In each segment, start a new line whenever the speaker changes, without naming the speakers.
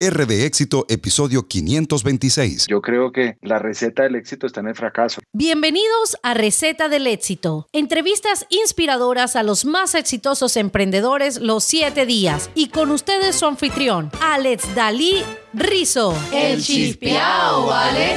RB éxito, episodio 526. Yo creo que la receta del éxito está en el fracaso.
Bienvenidos a Receta del éxito. Entrevistas inspiradoras a los más exitosos emprendedores los siete días. Y con ustedes su anfitrión, Alex Dalí Rizo. El chispiao, ¿vale?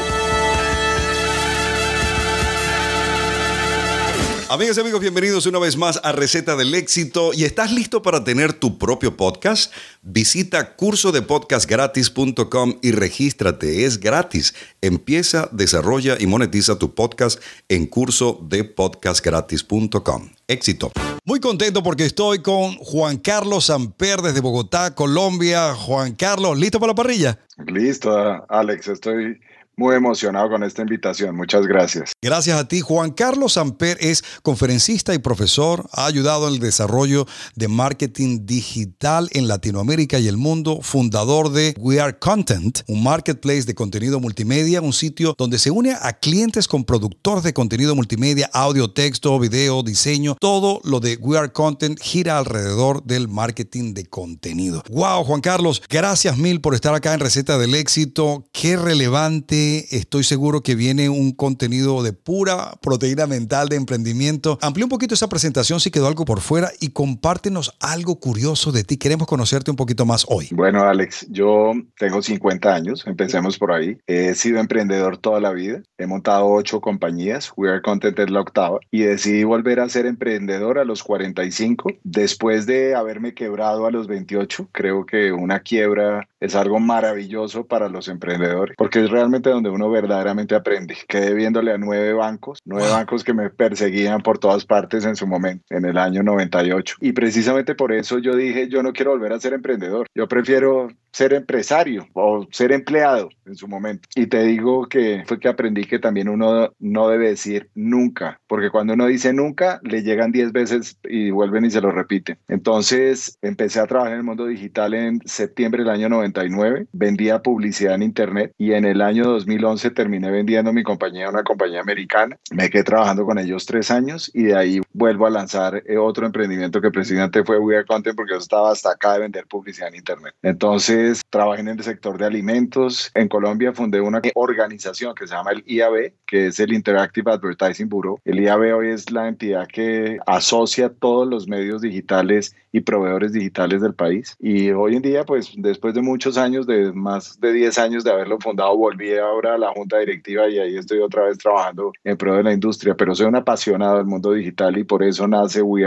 Amigos y amigos, bienvenidos una vez más a Receta del Éxito. ¿Y estás listo para tener tu propio podcast? Visita cursodepodcastgratis.com y regístrate. Es gratis. Empieza, desarrolla y monetiza tu podcast en cursodepodcastgratis.com. Éxito. Muy contento porque estoy con Juan Carlos Samper desde Bogotá, Colombia. Juan Carlos, ¿listo para la parrilla?
Listo, Alex. Estoy muy emocionado con esta invitación. Muchas gracias.
Gracias a ti. Juan Carlos Amper es conferencista y profesor. Ha ayudado en el desarrollo de marketing digital en Latinoamérica y el mundo. Fundador de We Are Content, un marketplace de contenido multimedia, un sitio donde se une a clientes con productores de contenido multimedia, audio, texto, video, diseño. Todo lo de We Are Content gira alrededor del marketing de contenido. Wow, Juan Carlos, gracias mil por estar acá en Receta del Éxito. Qué relevante estoy seguro que viene un contenido de pura proteína mental de emprendimiento. amplíe un poquito esa presentación si quedó algo por fuera y compártenos algo curioso de ti. Queremos conocerte un poquito más hoy.
Bueno, Alex, yo tengo 50 años, empecemos por ahí. He sido emprendedor toda la vida. He montado ocho compañías. We Are Content es la octava. Y decidí volver a ser emprendedor a los 45 después de haberme quebrado a los 28. Creo que una quiebra es algo maravilloso para los emprendedores porque es realmente donde uno verdaderamente aprende. Quedé viéndole a nueve bancos, nueve bancos que me perseguían por todas partes en su momento, en el año 98. Y precisamente por eso yo dije, yo no quiero volver a ser emprendedor, yo prefiero ser empresario o ser empleado en su momento. Y te digo que fue que aprendí que también uno no debe decir nunca, porque cuando uno dice nunca, le llegan 10 veces y vuelven y se lo repiten. Entonces empecé a trabajar en el mundo digital en septiembre del año 99, vendía publicidad en Internet y en el año 2011 terminé vendiendo mi compañía a una compañía americana. Me quedé trabajando con ellos tres años y de ahí vuelvo a lanzar eh, otro emprendimiento que precisamente fue We Content porque yo estaba hasta acá de vender publicidad en Internet. Entonces trabajé en el sector de alimentos. En Colombia fundé una organización que se llama el IAB, que es el Interactive Advertising Bureau. El IAB hoy es la entidad que asocia todos los medios digitales y proveedores digitales del país. Y hoy en día, pues después de muchos años, de más de 10 años de haberlo fundado, volví a ahora la junta directiva y ahí estoy otra vez trabajando en pro de la industria, pero soy un apasionado del mundo digital y por eso nace We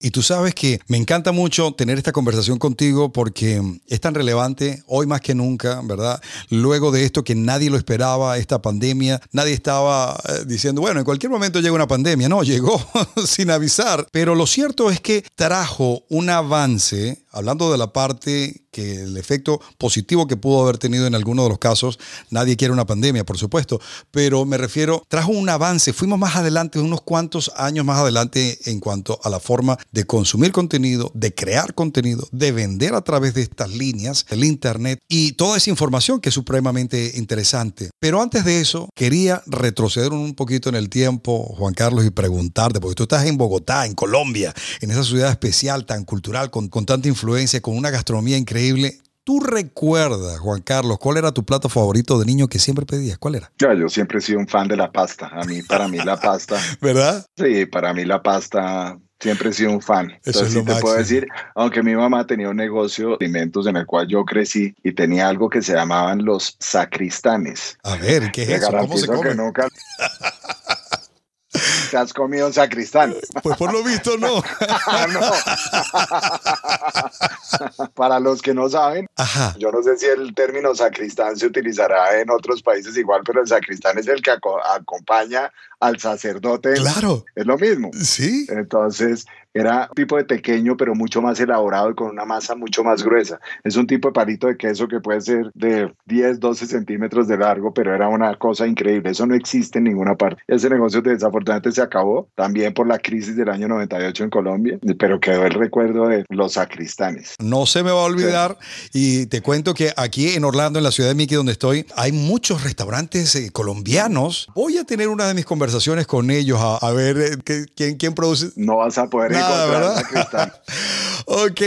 Y tú sabes que me encanta mucho tener esta conversación contigo porque es tan relevante hoy más que nunca, ¿verdad? Luego de esto que nadie lo esperaba, esta pandemia, nadie estaba eh, diciendo, bueno, en cualquier momento llega una pandemia. No, llegó sin avisar. Pero lo cierto es que trajo un avance hablando de la parte que el efecto positivo que pudo haber tenido en alguno de los casos, nadie quiere una pandemia, por supuesto, pero me refiero, trajo un avance, fuimos más adelante, unos cuantos años más adelante en cuanto a la forma de consumir contenido, de crear contenido, de vender a través de estas líneas, el Internet y toda esa información que es supremamente interesante. Pero antes de eso, quería retroceder un poquito en el tiempo, Juan Carlos, y preguntarte, porque tú estás en Bogotá, en Colombia, en esa ciudad especial, tan cultural, con, con tanta información influencia, con una gastronomía increíble. ¿Tú recuerdas, Juan Carlos, cuál era tu plato favorito de niño que siempre pedías? ¿Cuál era?
Yo, yo siempre he sido un fan de la pasta. A mí, para mí la pasta. ¿Verdad? Sí, para mí la pasta siempre he sido un fan. Eso es lo sí te puedo decir, aunque mi mamá tenía un negocio de alimentos en el cual yo crecí y tenía algo que se llamaban los sacristanes.
A ver, ¿qué es eso? ¿Cómo se come?
Te has comido un sacristán. Pues por lo
visto no.
Ah, Para los que no saben, yo no sé si el término sacristán se utilizará en otros países igual, pero el sacristán es el que acompaña al sacerdote. Claro. Es lo mismo. Sí. Entonces, era un tipo de pequeño, pero mucho más elaborado y con una masa mucho más gruesa. Es un tipo de palito de queso que puede ser de 10, 12 centímetros de largo, pero era una cosa increíble. Eso no existe en ninguna parte. Ese negocio desafortunadamente se acabó también por la crisis del año 98 en Colombia, pero quedó el recuerdo de los sacristanes.
No se me va a olvidar y te cuento que aquí en Orlando, en la ciudad de Mickey, donde estoy, hay muchos restaurantes eh, colombianos. Voy a tener una de mis conversaciones con ellos a, ver eh, ¿quién, quién, produce. No vas a poder. ok.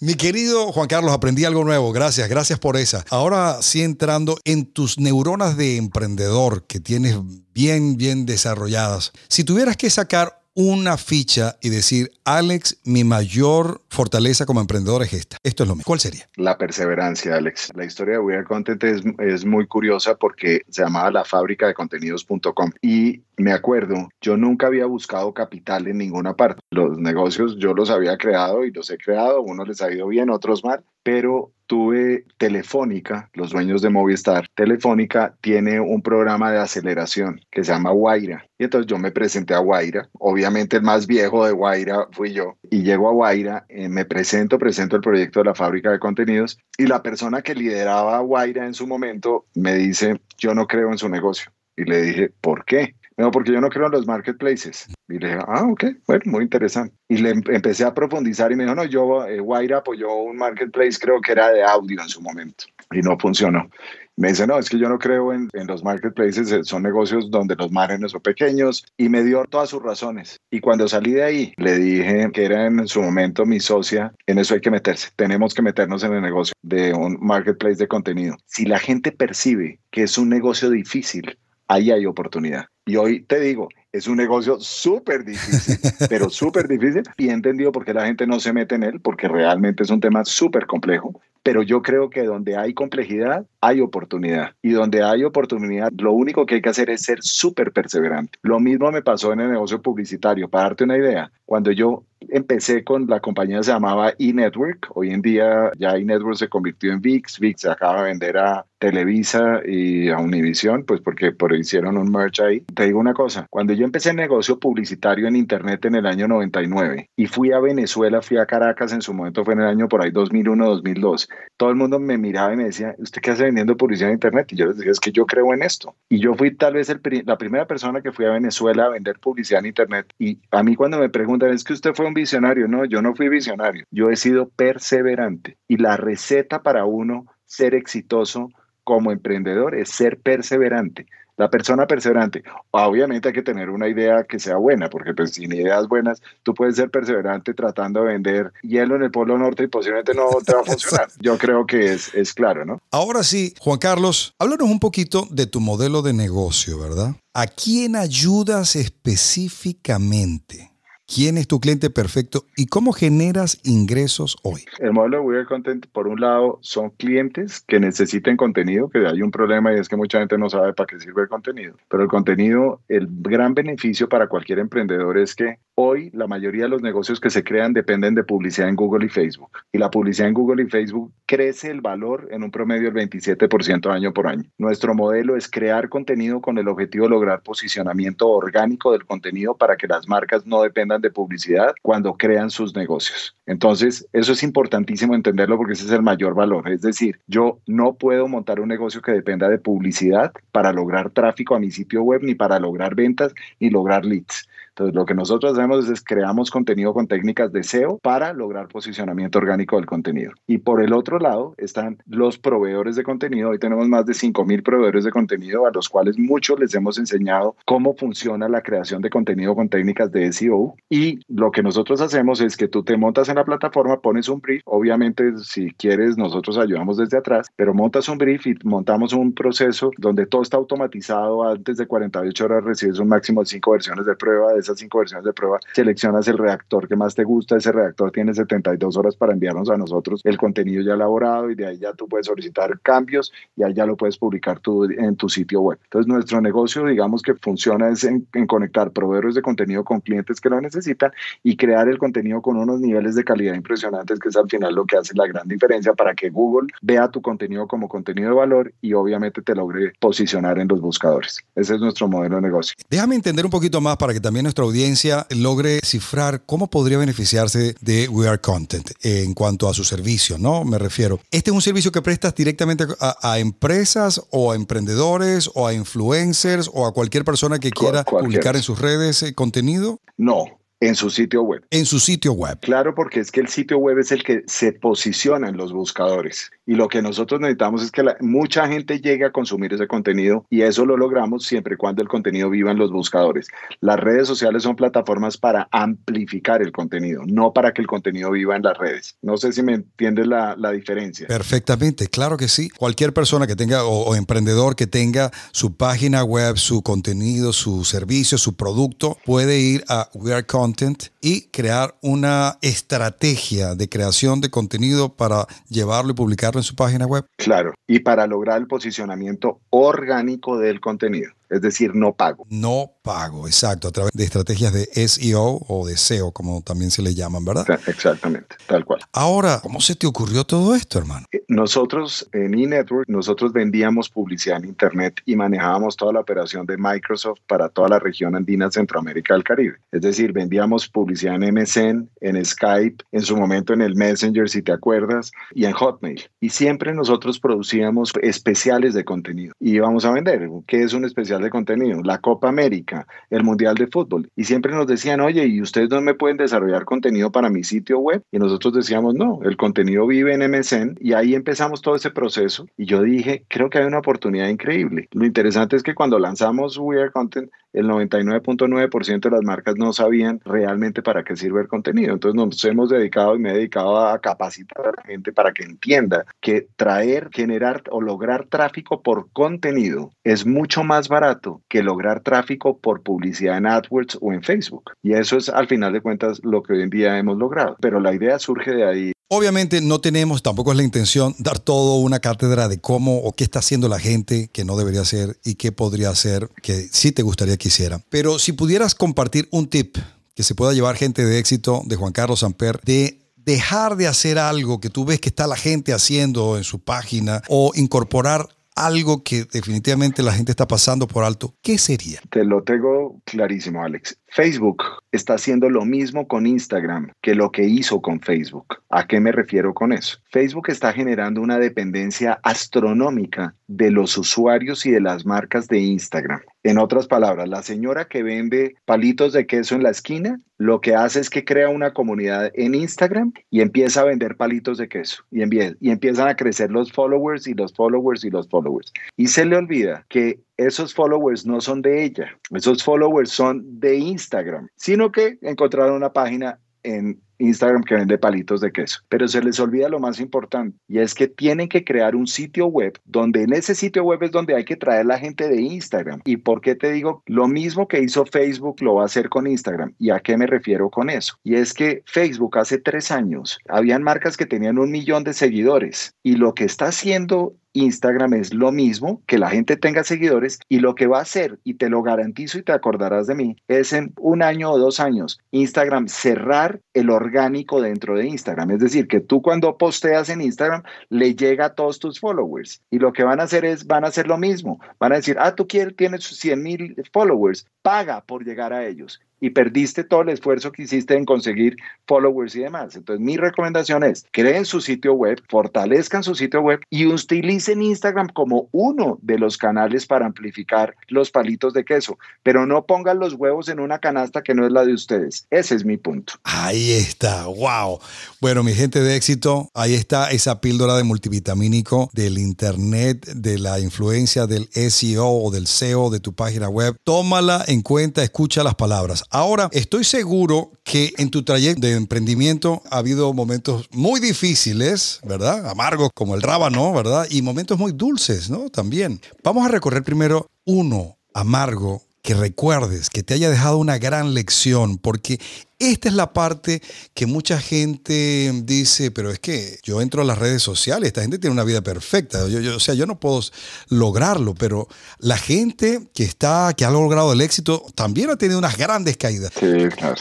Mi querido Juan Carlos, aprendí algo nuevo. Gracias, gracias por esa. Ahora sí entrando en tus neuronas de emprendedor que tienes bien, bien desarrolladas. Si tuvieras que sacar una ficha y decir, Alex, mi mayor fortaleza como emprendedor es esta. Esto es lo mismo. ¿Cuál sería?
La perseverancia, Alex. La historia de We Are Content es, es muy curiosa porque se llamaba la fábrica de contenidos.com y me acuerdo, yo nunca había buscado capital en ninguna parte. Los negocios yo los había creado y los he creado, unos les ha ido bien, otros mal, pero tuve Telefónica, los dueños de Movistar, Telefónica tiene un programa de aceleración que se llama Guaira. Y entonces yo me presenté a Guaira, obviamente el más viejo de Guaira fui yo, y llego a Guaira, eh, me presento, presento el proyecto de la fábrica de contenidos, y la persona que lideraba Guaira en su momento me dice, yo no creo en su negocio. Y le dije, ¿por qué? No, porque yo no creo en los marketplaces. Y le dije, ah, ok, bueno, muy interesante. Y le em-, empecé a profundizar y me dijo, no, yo, Wire eh, Guaira apoyó un marketplace, creo que era de audio en su momento. Y no funcionó. Me dice, no, es que yo no creo en, en, los marketplaces, eh, son negocios donde los márgenes son pequeños y me dio todas sus razones. Y cuando salí de ahí, le dije que era en su momento mi socia, en eso hay que meterse, tenemos que meternos en el negocio de un marketplace de contenido. Si la gente percibe que es un negocio difícil, ahí hay oportunidad. Y hoy te digo, es un negocio súper difícil, pero súper difícil. Y he entendido por qué la gente no se mete en él, porque realmente es un tema súper complejo, pero yo creo que donde hay complejidad, hay oportunidad. Y donde hay oportunidad, lo único que hay que hacer es ser súper perseverante. Lo mismo me pasó en el negocio publicitario. Para darte una idea, cuando yo empecé con la compañía se llamaba E-Network hoy en día ya eNetwork se convirtió en VIX, VIX se acaba de vender a Televisa y a Univision, pues porque por, hicieron un merch ahí. Te digo una cosa, cuando yo empecé el negocio publicitario en Internet en el año 99 y fui a Venezuela, fui a Caracas, en su momento fue en el año por ahí 2001-2002, todo el mundo me miraba y me decía, ¿usted qué hace vendiendo publicidad en Internet? Y yo les decía, es que yo creo en esto. Y yo fui tal vez la primera persona que fui a Venezuela a vender publicidad en Internet. Y a mí cuando me preguntan, es que usted fue un visionario, no, yo no fui visionario, yo he sido perseverante. Y la receta para uno ser exitoso como emprendedor es ser perseverante. La persona perseverante. Ah, obviamente hay que tener una idea que sea buena, porque pues, sin ideas buenas tú puedes ser perseverante tratando de vender hielo en el pueblo Norte y posiblemente no te va a funcionar. Yo creo que es, es claro, ¿no?
Ahora sí, Juan Carlos, háblanos un poquito de tu modelo de negocio, ¿verdad? ¿A quién ayudas específicamente? ¿Quién es tu cliente perfecto y cómo generas ingresos hoy?
El modelo de Weaver Content, por un lado, son clientes que necesiten contenido, que hay un problema y es que mucha gente no sabe para qué sirve el contenido. Pero el contenido, el gran beneficio para cualquier emprendedor es que hoy la mayoría de los negocios que se crean dependen de publicidad en Google y Facebook. Y la publicidad en Google y Facebook crece el valor en un promedio del 27% año por año. Nuestro modelo es crear contenido con el objetivo de lograr posicionamiento orgánico del contenido para que las marcas no dependan de publicidad cuando crean sus negocios. Entonces, eso es importantísimo entenderlo porque ese es el mayor valor. Es decir, yo no puedo montar un negocio que dependa de publicidad para lograr tráfico a mi sitio web, ni para lograr ventas, ni lograr leads. Entonces, lo que nosotros hacemos es creamos contenido con técnicas de SEO para lograr posicionamiento orgánico del contenido. Y por el otro lado están los proveedores de contenido. Hoy tenemos más de 5.000 proveedores de contenido a los cuales muchos les hemos enseñado cómo funciona la creación de contenido con técnicas de SEO. Y lo que nosotros hacemos es que tú te montas en la plataforma, pones un brief. Obviamente, si quieres, nosotros ayudamos desde atrás, pero montas un brief y montamos un proceso donde todo está automatizado. Antes de 48 horas recibes un máximo de 5 versiones de prueba de esas cinco versiones de prueba, seleccionas el reactor que más te gusta, ese reactor tiene 72 horas para enviarnos a nosotros el contenido ya elaborado y de ahí ya tú puedes solicitar cambios y ahí ya lo puedes publicar tú en tu sitio web. Entonces nuestro negocio, digamos que funciona es en, en conectar proveedores de contenido con clientes que lo necesitan y crear el contenido con unos niveles de calidad impresionantes que es al final lo que hace la gran diferencia para que Google vea tu contenido como contenido de valor y obviamente te logre posicionar en los buscadores. Ese es nuestro modelo de negocio.
Déjame entender un poquito más para que también nuestra audiencia logre cifrar cómo podría beneficiarse de We Are Content en cuanto a su servicio, ¿no? Me refiero. ¿Este es un servicio que prestas directamente a, empresas o a emprendedores o a influencers o a cualquier persona que quiera publicar en sus redes eh, contenido? No, en su sitio web. En su sitio web.
Claro, porque es que el sitio web es el que se posiciona en los buscadores. Y lo que nosotros necesitamos es que mucha gente llegue a consumir ese contenido y eso lo logramos siempre y cuando el contenido viva en los buscadores. Las redes sociales son plataformas para amplificar el contenido, no para que el contenido viva en las redes. No sé si me entiendes la, diferencia.
Perfectamente, claro que sí. Cualquier persona que tenga o, emprendedor que tenga su página web, su contenido, su servicio, su producto, puede ir a WeAreCon y crear una estrategia de creación de contenido para llevarlo y publicarlo en su página web. Claro, y para
lograr el posicionamiento orgánico del contenido es decir, no pago.
No pago, exacto, a través de estrategias de SEO o de SEO, como también se le llaman, ¿verdad?
Exactamente, tal cual.
Ahora, ¿cómo se te ocurrió todo esto, hermano?
Eh, nosotros en eNetwork, nosotros vendíamos publicidad en Internet y manejábamos toda la operación de Microsoft para toda la región andina, Centroamérica del Caribe. Es decir, vendíamos publicidad en MSN, en Skype, en su momento en el Messenger, si te acuerdas, y en Hotmail. Y siempre nosotros producíamos especiales de contenido y íbamos a vender. ¿Qué es un especial de contenido, la Copa América, el Mundial de Fútbol. Y siempre nos decían, oye, ¿y ustedes no me pueden desarrollar contenido para mi sitio web? Y nosotros decíamos, no, el contenido vive en MSN y ahí empezamos todo ese proceso. Y yo dije, creo que hay una oportunidad increíble. Lo interesante es que cuando lanzamos We Are Content, el 99.9% de las marcas no sabían realmente para qué sirve el contenido. Entonces nos hemos dedicado y me he dedicado a capacitar a la gente para que entienda que traer, generar o lograr tráfico por contenido es mucho más barato que lograr tráfico por publicidad en AdWords o en Facebook. Y eso es al final de cuentas lo que hoy en día hemos logrado. Pero la idea surge de ahí
Obviamente no tenemos, tampoco es la intención, dar todo una cátedra de cómo o qué está haciendo la gente que no debería hacer y qué podría hacer que sí te gustaría que hiciera. Pero si pudieras compartir un tip que se pueda llevar gente de éxito de Juan Carlos Samper, de dejar de hacer algo que tú ves que está la gente haciendo en su página o incorporar algo que definitivamente la gente está pasando por alto, ¿qué sería?
Te lo tengo clarísimo, Alex. Facebook está haciendo lo mismo con Instagram que lo que hizo con Facebook. ¿A qué me refiero con eso? Facebook está generando una dependencia astronómica de los usuarios y de las marcas de Instagram. En otras palabras, la señora que vende palitos de queso en la esquina lo que hace es que crea una comunidad en Instagram y empieza a vender palitos de queso y, empiezan a crecer los followers y los followers y los followers. Y se le olvida que esos followers no son de ella, esos followers son de Instagram, sino que encontraron una página en Instagram que vende palitos de queso. Pero se les olvida lo más importante y es que tienen que crear un sitio web donde en ese sitio web es donde hay que traer la gente de Instagram. ¿Y por qué te digo? Lo mismo que hizo Facebook lo va a hacer con Instagram. ¿Y a qué me refiero con eso? Y es que Facebook hace tres años habían marcas que tenían un millón de seguidores y lo que está haciendo Instagram es lo mismo, que la gente tenga seguidores y lo que va a hacer, y te lo garantizo y te acordarás de mí, es en un año o dos años Instagram cerrar el orgánico dentro de Instagram. Es decir, que tú cuando posteas en Instagram le llega a todos tus followers y lo que van a hacer es, van a hacer lo mismo. Van a decir, ah, tú quieres, tienes 100 mil followers, paga por llegar a ellos y perdiste todo el esfuerzo que hiciste en conseguir followers y demás. Entonces, mi recomendación es, creen su sitio web, fortalezcan su sitio web y utilicen Instagram como uno de los canales para amplificar los palitos de queso, pero no pongan los huevos en una canasta que no es la de ustedes. Ese es mi punto.
Ahí está, wow. Bueno, mi gente de éxito, ahí está esa píldora de multivitamínico del Internet, de la influencia del SEO o del SEO de tu página web. Tómala en cuenta, escucha las palabras Ahora, estoy seguro que en tu trayecto de emprendimiento ha habido momentos muy difíciles, ¿verdad? Amargos como el rábano, ¿verdad? Y momentos muy dulces, ¿no? También. Vamos a recorrer primero uno amargo que recuerdes, que te haya dejado una gran lección, porque esta es la parte que mucha gente dice, pero es que yo entro a las redes sociales, esta gente tiene una vida perfecta, o sea, yo no puedo lograrlo, pero la gente que está, que ha logrado el éxito, también ha tenido unas grandes caídas.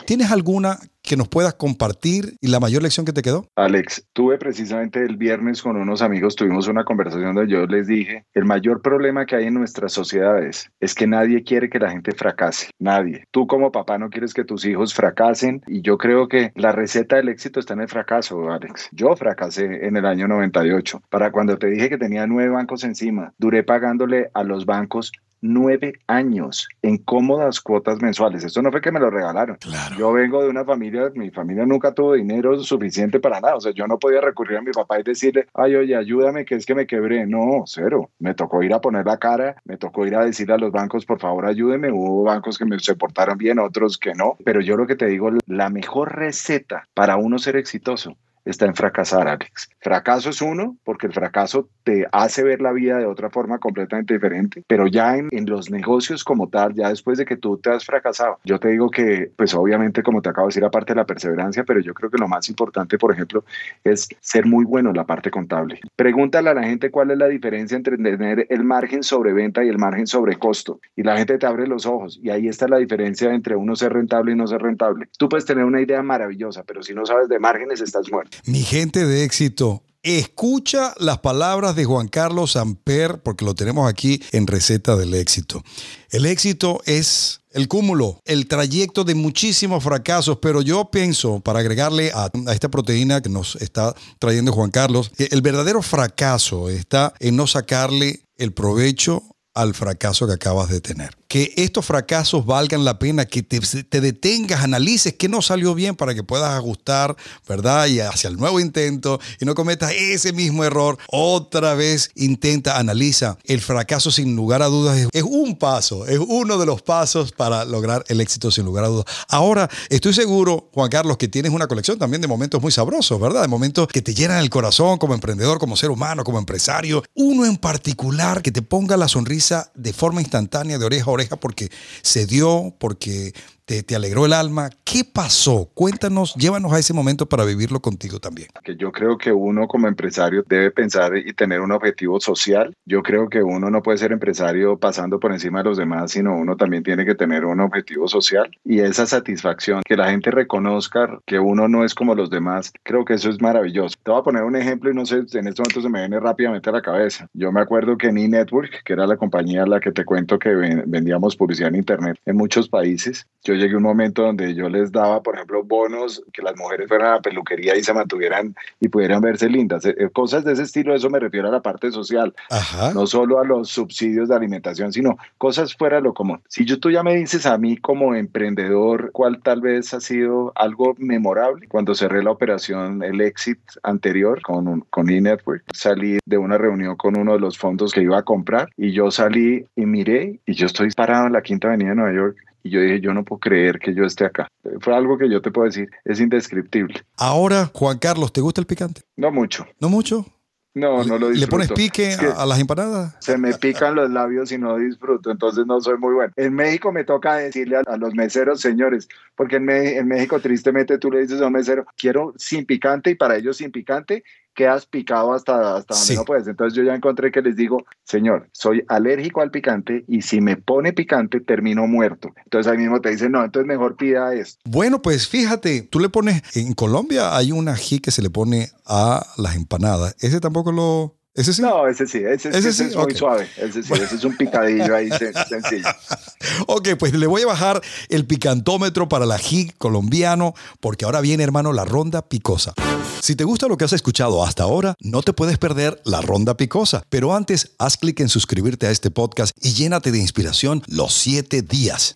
¿Tienes alguna que nos puedas compartir y la mayor lección que te quedó?
Alex, tuve precisamente el viernes con unos amigos, tuvimos una conversación donde yo les dije, el mayor problema que hay en nuestras sociedades es que nadie quiere que la gente fracase, nadie. Tú como papá no quieres que tus hijos fracasen y yo creo que la receta del éxito está en el fracaso, Alex. Yo fracasé en el año 98. Para cuando te dije que tenía nueve bancos encima, duré pagándole a los bancos nueve años en cómodas cuotas mensuales. Esto no fue que me lo regalaron. Yo vengo de una familia, mi familia nunca tuvo dinero suficiente para nada. O sea, yo no podía recurrir a mi papá y decirle, ay, oye, ayúdame, que es que me quebré. No, cero. Me tocó ir a poner la cara, me tocó ir a decirle a los bancos, por favor, ayúdeme. Hubo bancos que me se bien, otros que no. Pero yo lo que te digo, la mejor receta para uno ser exitoso está en fracasar, Alex. Fracaso es uno, porque el fracaso te hace ver la vida de otra forma completamente diferente, pero ya en, en, los negocios como tal, ya después de que tú te has fracasado, yo te digo que, pues obviamente, como te acabo de decir, aparte de la perseverancia, pero yo creo que lo más importante, por ejemplo, es ser muy bueno en la parte contable. Pregúntale a la gente cuál es la diferencia entre tener el margen sobre venta y el margen sobre costo, y la gente te abre los ojos, y ahí está la diferencia entre uno ser rentable y no ser rentable. Tú puedes tener una idea maravillosa, pero si no sabes de márgenes, estás
muerto. Mi gente de éxito. Escucha las palabras de Juan Carlos Amper, porque lo tenemos aquí en Receta del Éxito. El éxito es el cúmulo, el trayecto de muchísimos fracasos, pero yo pienso, para agregarle a, esta proteína que nos está trayendo Juan Carlos, que el verdadero fracaso está en no sacarle el provecho al fracaso que acabas de tener que estos fracasos valgan la pena, que te, detengas, analices qué no salió bien para que puedas ajustar, ¿verdad? Y hacia el nuevo intento y no cometas ese mismo error. Otra vez intenta, analiza. El fracaso sin lugar a dudas es, es un paso, es uno de los pasos para lograr el éxito sin lugar a dudas. Ahora, estoy seguro, Juan Carlos, que tienes una colección también de momentos muy sabrosos, ¿verdad? De momentos que te llenan el corazón como emprendedor, como ser humano, como empresario. Uno en particular que te ponga la sonrisa de forma instantánea, de oreja a oreja porque se dio, porque te, alegró el alma. ¿Qué pasó? Cuéntanos, llévanos a ese momento para vivirlo contigo también.
Que yo creo que uno como empresario debe pensar y tener un objetivo social. Yo creo que uno no puede ser empresario pasando por encima de los demás, sino uno también tiene que tener un objetivo social y esa satisfacción, que la gente reconozca que uno no es como los demás, creo que eso es maravilloso. Te voy a poner un ejemplo y no sé, en este momento se me viene rápidamente a la cabeza. Yo me acuerdo que en E-Network, que era la compañía a la que te cuento que vendíamos publicidad en Internet en muchos países, yo yo llegué a un momento donde yo les daba, por ejemplo, bonos que las mujeres fueran a la peluquería y se mantuvieran y pudieran verse lindas. Eh, eh, cosas de ese estilo, eso me refiero a la parte social. No solo a los subsidios de alimentación, sino cosas fuera de lo común. Si yo, tú ya me dices a mí como emprendedor, ¿cuál tal vez ha sido algo memorable? Cuando cerré la operación, el exit anterior con, un, con eNetwork, salí de una reunión con uno de los fondos que iba a comprar y yo salí y miré y yo estoy parado en la Quinta Avenida de Nueva York y yo dije, yo no puedo creer que yo esté acá. Fue algo que yo te puedo decir, es indescriptible.
Ahora, Juan Carlos, ¿te gusta el picante? No mucho. ¿No mucho?
No, no lo disfruto. ¿Le pones pique a, las empanadas? Se me pican los labios y no disfruto, entonces no soy muy bueno. En México me toca decirle a, los meseros, señores, porque en, México tristemente tú le dices a un mesero, quiero sin picante y para ellos sin picante quedas picado hasta, hasta donde no puedes. Entonces yo ya encontré que les digo, señor, soy alérgico al picante y si me pone picante termino muerto. Entonces ahí mismo te dicen, no, entonces mejor pida esto.
Bueno, pues fíjate, tú le pones, en Colombia hay un ají que se le pone a las empanadas. Ese tampoco lo, ¿Ese sí? No, ese sí, ese, sí? es muy
suave. Ese sí, ese es un picadillo ahí sencillo.
Ok, pues le voy a bajar el picantómetro para la JIC colombiano, porque ahora viene, hermano, la ronda picosa. Si te gusta lo que has escuchado hasta ahora, no te puedes perder la ronda picosa. Pero antes, haz clic en suscribirte a este podcast y llénate de inspiración los siete días.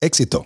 éxito.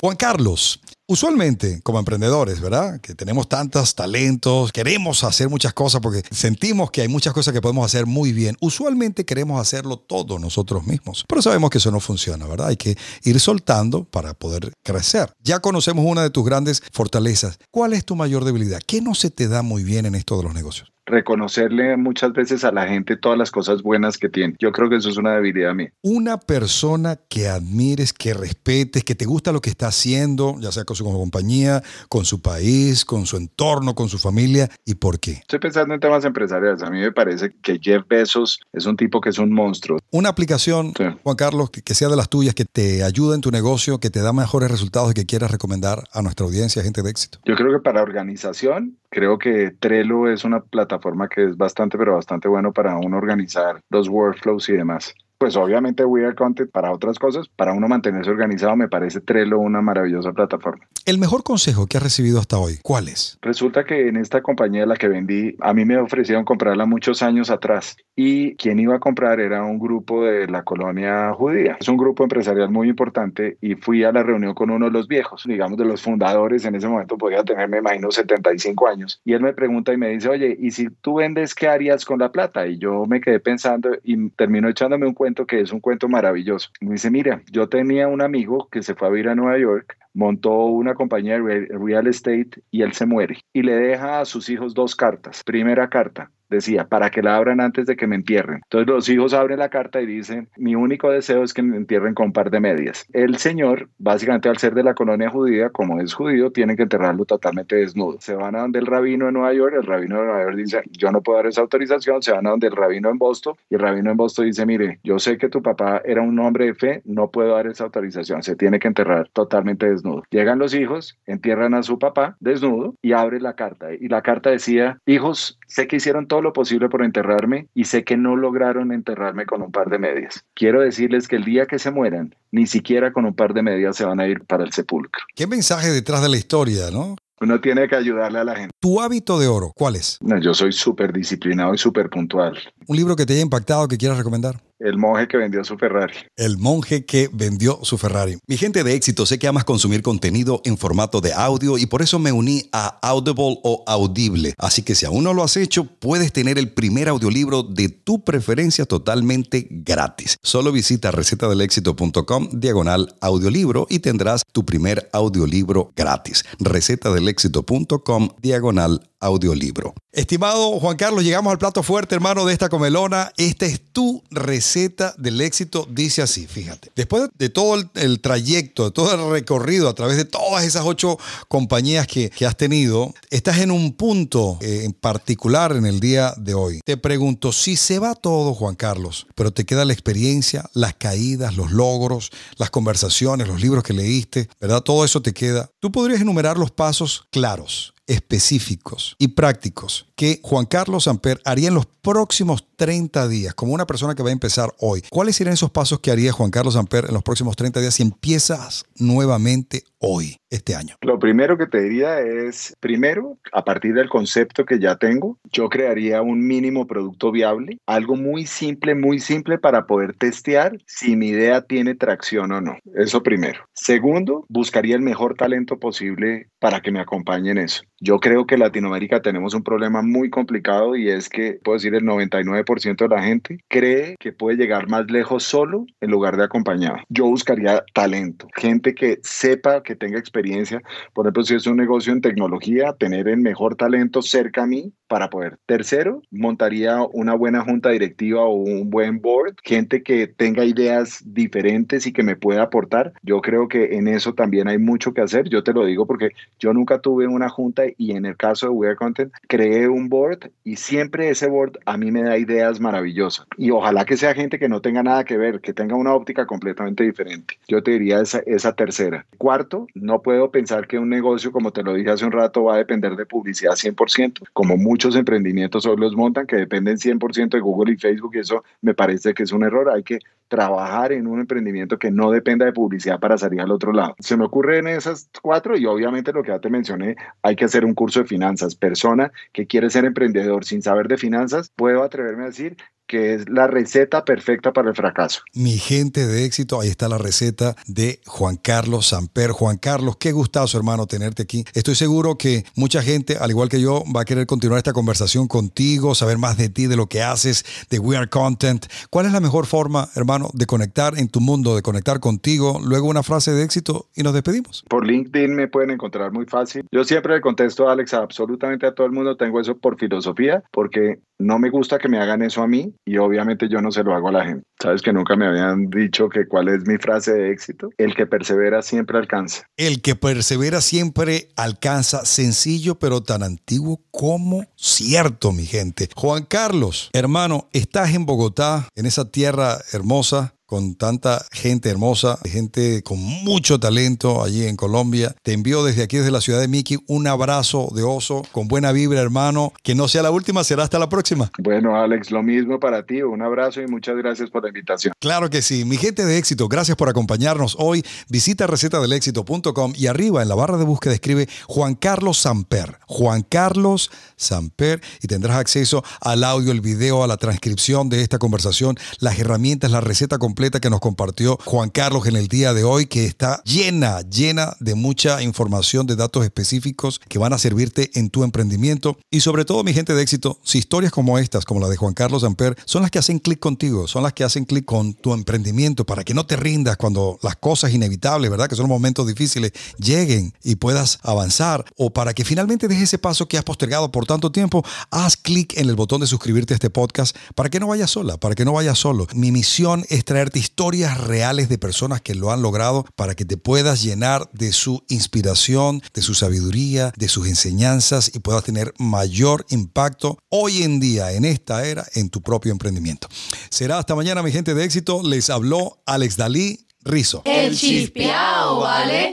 Juan Carlos, usualmente como emprendedores, ¿verdad? Que tenemos tantos talentos, queremos hacer muchas cosas porque sentimos que hay muchas cosas que podemos hacer muy bien. Usualmente queremos hacerlo todo nosotros mismos, pero sabemos que eso no funciona, ¿verdad? Hay que ir soltando para poder crecer. Ya conocemos una de tus grandes fortalezas. ¿Cuál es tu mayor debilidad? ¿Qué no se te da muy bien en esto de los negocios?
reconocerle muchas veces a la gente todas las cosas buenas que tiene. Yo creo que eso es una debilidad mía.
Una persona que admires, que respetes, que te gusta lo que está haciendo, ya sea con su compañía, con su país, con su entorno, con su familia, ¿y por qué? Estoy
pensando en temas empresariales. A mí me parece que Jeff Bezos es un tipo que es un monstruo.
Una aplicación, Juan Carlos, que sea de las tuyas, que te ayude en tu negocio, que te da mejores resultados y que quieras recomendar a nuestra audiencia, gente de éxito.
Yo creo que para organización, Creo que Trello es una plataforma que es bastante, pero bastante bueno para uno organizar los workflows y demás. Pues obviamente We Are Content para otras cosas, para uno mantenerse organizado me parece Trello una maravillosa plataforma.
El mejor consejo que has recibido hasta hoy,
¿cuál es? Resulta que en esta compañía de la que vendí, a mí me ofrecieron comprarla muchos años atrás y quien iba a comprar era un grupo de la colonia judía. Es un grupo empresarial muy importante y fui a la reunión con uno de los viejos, digamos de los fundadores, en ese momento podía tener, me imagino, 75 años. Y él me pregunta y me dice, oye, ¿y si tú vendes qué harías con la plata? Y yo me quedé pensando y terminó echándome un cuento que es un cuento maravilloso. Me dice, mira, yo tenía un amigo que se fue a vivir a Nueva York, montó una compañía de real estate y él se muere y le deja a sus hijos dos cartas. Primera carta, decía, para que la abran antes de que me entierren. Entonces los hijos abren la carta y dicen, mi único deseo es que me entierren con un par de medias. El señor, básicamente al ser de la colonia judía, como es judío, tiene que enterrarlo totalmente desnudo. Se van a donde el rabino en Nueva York, el rabino de Nueva York dice, yo no puedo dar esa autorización, se van a donde el rabino en Boston y el rabino en Boston dice, mire, yo sé que tu papá era un hombre de fe, no puedo dar esa autorización, se tiene que enterrar totalmente desnudo. Llegan los hijos, entierran a su papá desnudo y abren la carta. Y la carta decía, hijos, Sé que hicieron todo lo posible por enterrarme y sé que no lograron enterrarme con un par de medias. Quiero decirles que el día que se mueran, ni siquiera con un par de medias se van a ir para el sepulcro.
Qué mensaje detrás de la historia, ¿no? Uno tiene que ayudarle a la gente.
¿Tu hábito de oro cuál es? yo soy súper disciplinado y súper puntual.
¿Un libro que te haya impactado que quieras recomendar?
El monje que vendió su Ferrari.
El monje que vendió su Ferrari. Mi gente de éxito, sé que amas consumir contenido en formato de audio y por eso me uní a Audible o Audible. Así que si aún no lo has hecho, puedes tener el primer audiolibro de tu preferencia totalmente gratis. Solo visita recetadelexito.com diagonal audiolibro y tendrás tu primer audiolibro gratis. Receta del éxito.com diagonal audiolibro. Estimado Juan Carlos, llegamos al plato fuerte, hermano, de esta comelona. Esta es tu receta del éxito. Dice así, fíjate. Después de todo el, trayecto, de todo el recorrido a través de todas esas ocho compañías que, has tenido, estás en un punto eh, en particular en el día de hoy. Te pregunto, si se va todo, Juan Carlos, pero te queda la experiencia, las caídas, los logros, las conversaciones, los libros que leíste, ¿verdad? Todo eso te queda. ¿Tú podrías enumerar los pasos claros específicos y prácticos que Juan Carlos Amper haría en los próximos 30 días, como una persona que va a empezar hoy. ¿Cuáles serían esos pasos que haría Juan Carlos Amper en los próximos 30 días si empiezas nuevamente hoy,
este año? Lo primero que te diría es, primero, a partir del concepto que ya tengo, yo crearía un mínimo producto viable, algo muy simple, muy simple para poder testear si mi idea tiene tracción o no. Eso primero. Segundo, buscaría el mejor talento posible para que me acompañe en eso. Yo creo que en Latinoamérica tenemos un problema muy complicado y es que, puedo decir, el 99% de la gente cree que puede llegar más lejos solo en lugar de acompañado. Yo buscaría talento, gente que sepa, que tenga experiencia. Por ejemplo, si es un negocio en tecnología, tener el mejor talento cerca a mí para poder. Tercero, montaría una buena junta directiva o un buen board, gente que tenga ideas diferentes y que me pueda aportar. Yo creo que en eso también hay mucho que hacer. Yo te lo digo porque yo nunca tuve una junta y en el caso de Wear Content creé un board y siempre ese board a mí me da ideas maravillosas. Y ojalá que sea gente que no tenga nada que ver, que tenga una óptica completamente diferente. Yo te diría esa, esa tercera. Cuarto, no puedo pensar que un negocio, como te lo dije hace un rato, va a depender de publicidad 100%, como mucho muchos emprendimientos solo los montan que dependen 100% de Google y Facebook y eso me parece que es un error. Hay que trabajar en un emprendimiento que no dependa de publicidad para salir al otro lado. Se me ocurren esas cuatro y obviamente lo que ya te mencioné, hay que hacer un curso de finanzas. Persona que quiere ser emprendedor sin saber de finanzas, puedo atreverme a decir que es la receta perfecta para el fracaso.
Mi gente de éxito, ahí está la receta de Juan Carlos Samper. Juan Carlos, qué gustazo, hermano, tenerte aquí. Estoy seguro que mucha gente, al igual que yo, va a querer continuar esta conversación contigo, saber más de ti, de lo que haces, de We Are Content. ¿Cuál es la mejor forma, hermano, de conectar en tu mundo, de conectar contigo? Luego una frase de éxito y nos despedimos.
Por LinkedIn me pueden encontrar muy fácil. Yo siempre le contesto Alex absolutamente a todo el mundo. Tengo eso por filosofía, porque no me gusta que me hagan eso a mí y obviamente yo no se lo hago a la gente. Sabes que nunca me habían dicho que cuál es mi frase de éxito. El que persevera siempre alcanza.
El que persevera siempre alcanza. Sencillo pero tan antiguo como cierto, mi gente. Juan Carlos, hermano, estás en Bogotá, en esa tierra hermosa con tanta gente hermosa, gente con mucho talento allí en Colombia. Te envío desde aquí, desde la ciudad de Miki, un abrazo de oso, con buena vibra, hermano. Que no sea la última, será hasta la próxima.
Bueno, Alex, lo mismo para ti. Un abrazo y muchas gracias por la invitación.
Claro que sí. Mi gente de éxito, gracias por acompañarnos hoy. Visita recetadelexito.com y arriba en la barra de búsqueda escribe Juan Carlos Samper. Juan Carlos Samper y tendrás acceso al audio, el video, a la transcripción de esta conversación, las herramientas, la receta completa que nos compartió Juan Carlos en el día de hoy, que está llena, llena de mucha información, de datos específicos que van a servirte en tu emprendimiento. Y sobre todo, mi gente de éxito, si historias como estas, como la de Juan Carlos Amper, son las que hacen clic contigo, son las que hacen clic con tu emprendimiento, para que no te rindas cuando las cosas inevitables, ¿verdad? Que son momentos difíciles, lleguen y puedas avanzar, o para que finalmente dejes ese paso que has postergado por tanto tiempo, haz clic en el botón de suscribirte a este podcast para que no vayas sola, para que no vayas solo. Mi misión es traer historias reales de personas que lo han logrado para que te puedas llenar de su inspiración, de su sabiduría, de sus enseñanzas y puedas tener mayor impacto hoy en día, en esta era, en tu propio emprendimiento. Será hasta mañana, mi gente de éxito. Les habló Alex Dalí Rizo. El Chispiao ¿vale?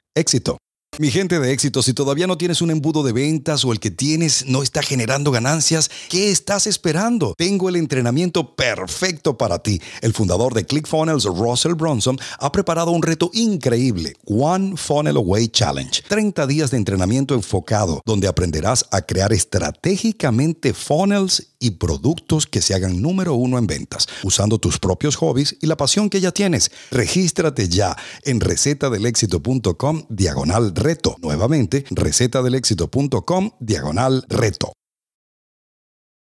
Éxito. Mi gente de éxito, si todavía no tienes un embudo de ventas o el que tienes no está generando ganancias, ¿qué estás esperando? Tengo el entrenamiento perfecto para ti. El fundador de ClickFunnels, Russell Bronson, ha preparado un reto increíble, One Funnel Away Challenge. 30 días de entrenamiento enfocado, donde aprenderás a crear estratégicamente funnels y productos que se hagan número uno en ventas, usando tus propios hobbies y la pasión que ya tienes. Regístrate ya en recetadelexito.com diagonal reto. Nuevamente, recetadelexito.com diagonal reto.